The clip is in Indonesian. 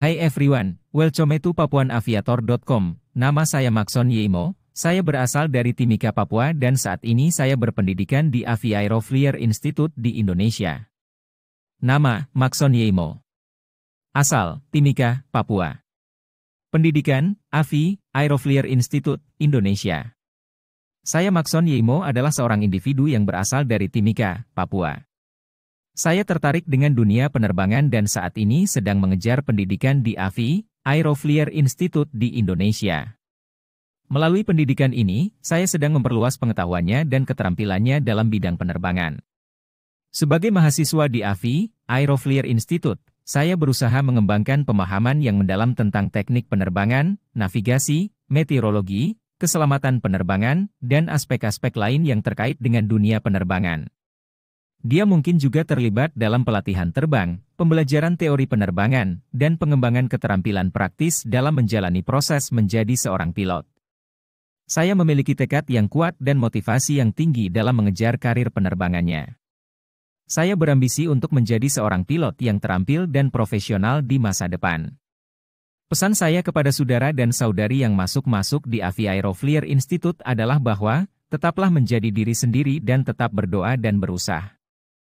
Hai everyone, welcome to papuanaviator.com. Nama saya Maxon Yimo, saya berasal dari Timika Papua dan saat ini saya berpendidikan di Avi Aeroflier Institute di Indonesia. Nama, Maxon Yimo. Asal, Timika, Papua. Pendidikan, Avi, Aeroflier Institute, Indonesia. Saya Maxon Yimo adalah seorang individu yang berasal dari Timika, Papua. Saya tertarik dengan dunia penerbangan dan saat ini sedang mengejar pendidikan di AVI, Aeroflier Institute di Indonesia. Melalui pendidikan ini, saya sedang memperluas pengetahuannya dan keterampilannya dalam bidang penerbangan. Sebagai mahasiswa di AVI, Aeroflier Institute, saya berusaha mengembangkan pemahaman yang mendalam tentang teknik penerbangan, navigasi, meteorologi, keselamatan penerbangan, dan aspek-aspek lain yang terkait dengan dunia penerbangan. Dia mungkin juga terlibat dalam pelatihan terbang, pembelajaran teori penerbangan, dan pengembangan keterampilan praktis dalam menjalani proses menjadi seorang pilot. Saya memiliki tekad yang kuat dan motivasi yang tinggi dalam mengejar karir penerbangannya. Saya berambisi untuk menjadi seorang pilot yang terampil dan profesional di masa depan. Pesan saya kepada saudara dan saudari yang masuk-masuk di Avi Aeroflier Institute adalah bahwa, tetaplah menjadi diri sendiri dan tetap berdoa dan berusaha.